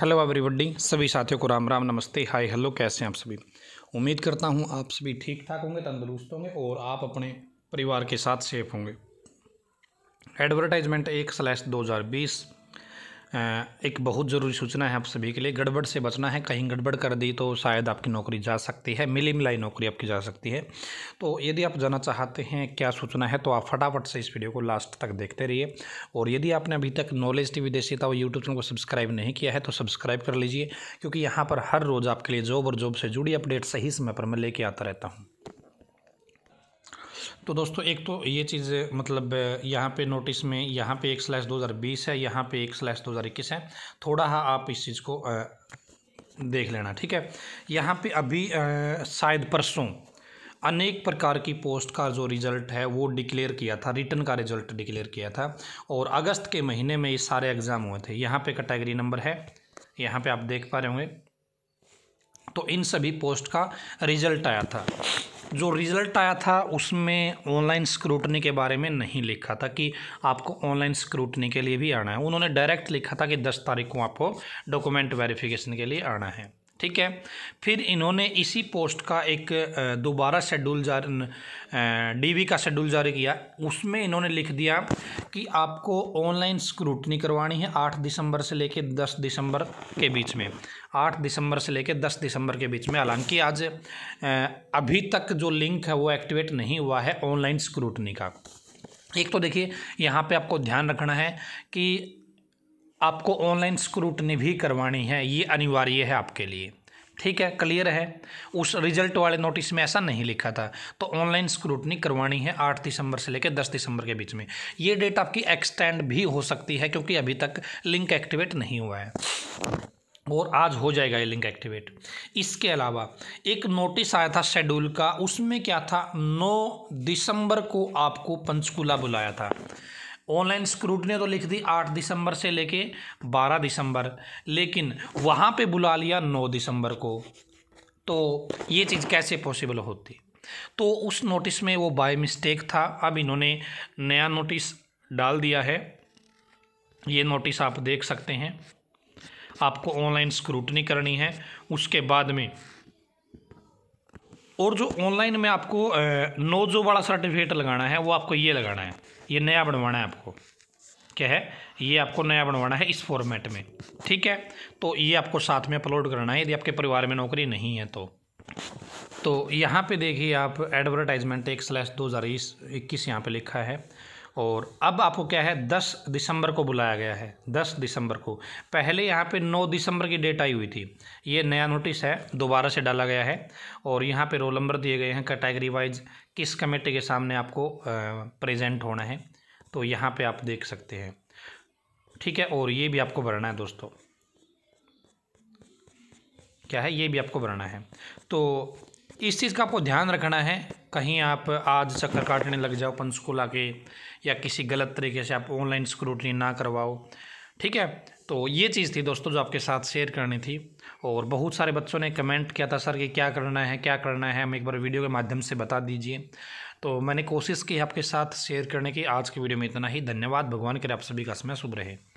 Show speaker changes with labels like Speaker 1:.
Speaker 1: hello everybody सभी साथियों को राम राम नमस्ते हाय हेलो कैसे हैं आप सभी उम्मीद करता हूं आप सभी ठीक ठाक होंगे तंदुरुस्त होंगे और आप अपने परिवार के साथ सेफ होंगे एडवर्टाइजमेंट एक स्लैश दो हज़ार बीस एक बहुत ज़रूरी सूचना है आप सभी के लिए गड़बड़ से बचना है कहीं गड़बड़ कर दी तो शायद आपकी नौकरी जा सकती है मिली मिलाई नौकरी आपकी जा सकती है तो यदि आप जाना चाहते हैं क्या सूचना है तो आप फटाफट से इस वीडियो को लास्ट तक देखते रहिए और यदि आपने अभी तक नॉलेज टी वी देसी था यूट्यूब चैनल को सब्सक्राइब नहीं किया है तो सब्सक्राइब कर लीजिए क्योंकि यहाँ पर हर रोज़ आपके लिए जॉब और जॉब से जुड़ी अपडेट सही समय पर मैं लेके आता रहता हूँ तो दोस्तों एक तो ये चीज़ मतलब यहाँ पे नोटिस में यहाँ पे एक स्लैश दो हज़ार बीस है यहाँ पे एक स्लैश दो हज़ार इक्कीस है थोड़ा हाँ आप इस चीज़ को देख लेना ठीक है यहाँ पे अभी शायद परसों अनेक प्रकार की पोस्ट का जो रिज़ल्ट है वो डिक्लेयर किया था रिटर्न का रिज़ल्ट डिक्लेयर किया था और अगस्त के महीने में ये सारे एग्ज़ाम हुए थे यहाँ पे कैटेगरी नंबर है यहाँ पे आप देख पा रहे होंगे तो इन सभी पोस्ट का रिज़ल्ट आया था जो रिज़ल्ट आया था उसमें ऑनलाइन स्क्रूटनी के बारे में नहीं लिखा था कि आपको ऑनलाइन स्क्रूटनी के लिए भी आना है उन्होंने डायरेक्ट लिखा था कि दस तारीख को आपको डॉक्यूमेंट वेरिफिकेशन के लिए आना है ठीक है फिर इन्होंने इसी पोस्ट का एक दोबारा शेड्यूल जारी डीवी का शेड्यूल जारी किया उसमें इन्होंने लिख दिया कि आपको ऑनलाइन स्क्रूटनी करवानी है आठ दिसंबर से लेकर दस दिसंबर के बीच में आठ दिसंबर से लेकर दस दिसंबर के बीच में हालांकि आज अभी तक जो लिंक है वो एक्टिवेट नहीं हुआ है ऑनलाइन स्क्रूटनी का एक तो देखिए यहाँ पे आपको ध्यान रखना है कि आपको ऑनलाइन स्क्रूटनी भी करवानी है ये अनिवार्य है आपके लिए ठीक है क्लियर है उस रिजल्ट वाले नोटिस में ऐसा नहीं लिखा था तो ऑनलाइन स्क्रूटनी करवानी है आठ दिसंबर से लेकर दस दिसंबर के बीच में ये डेट आपकी एक्सटेंड भी हो सकती है क्योंकि अभी तक लिंक एक्टिवेट नहीं हुआ है और आज हो जाएगा ये लिंक एक्टिवेट इसके अलावा एक नोटिस आया था शेड्यूल का उसमें क्या था नौ दिसंबर को आपको पंचकूला बुलाया था ऑनलाइन स्क्रूटनी तो लिख दी आठ दिसंबर से लेके बारह दिसंबर लेकिन वहाँ पे बुला लिया नौ दिसंबर को तो ये चीज़ कैसे पॉसिबल होती तो उस नोटिस में वो बाय मिस्टेक था अब इन्होंने नया नोटिस डाल दिया है ये नोटिस आप देख सकते हैं आपको ऑनलाइन स्क्रूटनी करनी है उसके बाद में और जो ऑनलाइन में आपको जो वाला सर्टिफिकेट लगाना है वो आपको ये लगाना है ये नया बनवाना है आपको क्या है ये आपको नया बनवाना है इस फॉर्मेट में ठीक है तो ये आपको साथ में अपलोड करना है यदि आपके परिवार में नौकरी नहीं है तो तो यहाँ पे देखिए आप एडवर्टाइजमेंट एक स्लैश दो हज़ार इक्कीस यहाँ पर लिखा है और अब आपको क्या है दस दिसंबर को बुलाया गया है दस दिसंबर को पहले यहाँ पे नौ दिसंबर की डेट आई हुई थी ये नया नोटिस है दोबारा से डाला गया है और यहाँ पे रोल नंबर दिए गए हैं कैटेगरी वाइज किस कमेटी के सामने आपको प्रेजेंट होना है तो यहाँ पर आप देख सकते हैं ठीक है और ये भी आपको भरना है दोस्तों क्या है ये भी आपको भरना है तो इस चीज़ का आपको ध्यान रखना है कहीं आप आज चक्कर काटने लग जाओ पंचकूला के या किसी गलत तरीके से आप ऑनलाइन स्क्रूटनी ना करवाओ ठीक है तो ये चीज़ थी दोस्तों जो आपके साथ शेयर करनी थी और बहुत सारे बच्चों ने कमेंट किया था सर कि क्या करना है क्या करना है हम एक बार वीडियो के माध्यम से बता दीजिए तो मैंने कोशिश की आपके साथ शेयर करने की आज की वीडियो में इतना ही धन्यवाद भगवान के आप सभी का समय शुभ रहे